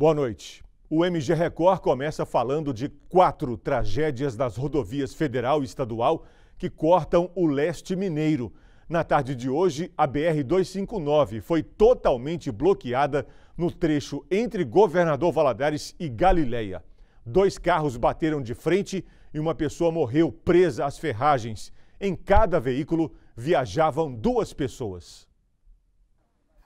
Boa noite. O MG Record começa falando de quatro tragédias das rodovias federal e estadual que cortam o leste mineiro. Na tarde de hoje, a BR-259 foi totalmente bloqueada no trecho entre Governador Valadares e Galileia. Dois carros bateram de frente e uma pessoa morreu presa às ferragens. Em cada veículo viajavam duas pessoas.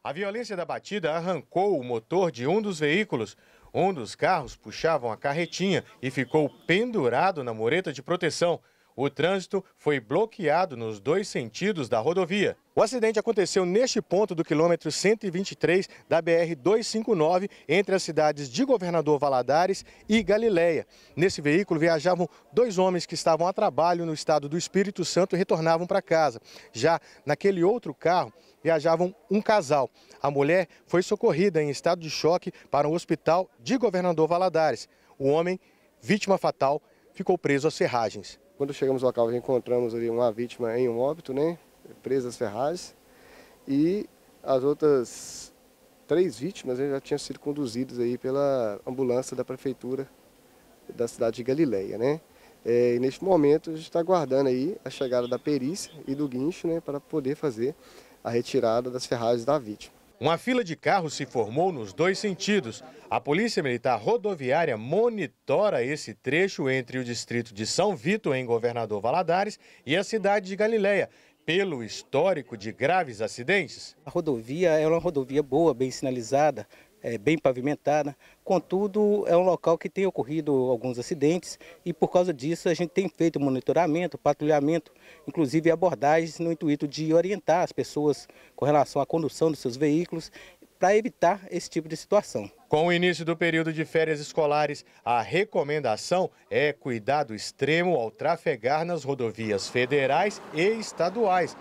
A violência da batida arrancou o motor de um dos veículos. Um dos carros puxava a carretinha e ficou pendurado na mureta de proteção. O trânsito foi bloqueado nos dois sentidos da rodovia. O acidente aconteceu neste ponto do quilômetro 123 da BR-259, entre as cidades de Governador Valadares e Galileia. Nesse veículo viajavam dois homens que estavam a trabalho no estado do Espírito Santo e retornavam para casa. Já naquele outro carro viajavam um casal. A mulher foi socorrida em estado de choque para o hospital de Governador Valadares. O homem, vítima fatal, ficou preso às ferragens. Quando chegamos ao local, encontramos ali uma vítima em um óbito, né? Presas ferragens. E as outras três vítimas né, já tinham sido conduzidas aí pela ambulância da prefeitura da cidade de Galileia, né? É, neste momento a gente está aguardando aí a chegada da perícia e do guincho, né, para poder fazer a retirada das ferragens da vítima. Uma fila de carros se formou nos dois sentidos. A Polícia Militar Rodoviária monitora esse trecho entre o distrito de São Vito, em Governador Valadares, e a cidade de Galileia, pelo histórico de graves acidentes. A rodovia é uma rodovia boa, bem sinalizada, é, bem pavimentada. Contudo, é um local que tem ocorrido alguns acidentes e por causa disso a gente tem feito monitoramento, patrulhamento, inclusive abordagens no intuito de orientar as pessoas com relação à condução dos seus veículos para evitar esse tipo de situação. Com o início do período de férias escolares, a recomendação é cuidado extremo ao trafegar nas rodovias federais e estaduais.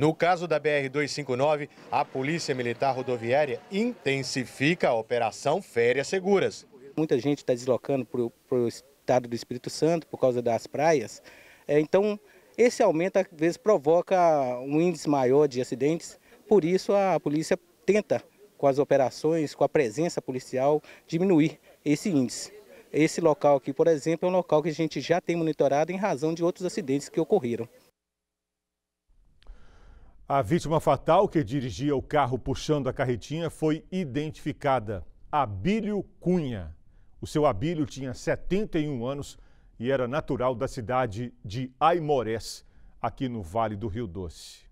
No caso da BR-259, a Polícia Militar Rodoviária intensifica a operação Férias Seguras. Muita gente está deslocando para o estado do Espírito Santo por causa das praias. É, então, esse aumento às vezes provoca um índice maior de acidentes, por isso a polícia tenta, com as operações, com a presença policial, diminuir esse índice. Esse local aqui, por exemplo, é um local que a gente já tem monitorado em razão de outros acidentes que ocorreram. A vítima fatal, que dirigia o carro puxando a carretinha, foi identificada. Abílio Cunha. O seu Abílio tinha 71 anos e era natural da cidade de Aimorés, aqui no Vale do Rio Doce.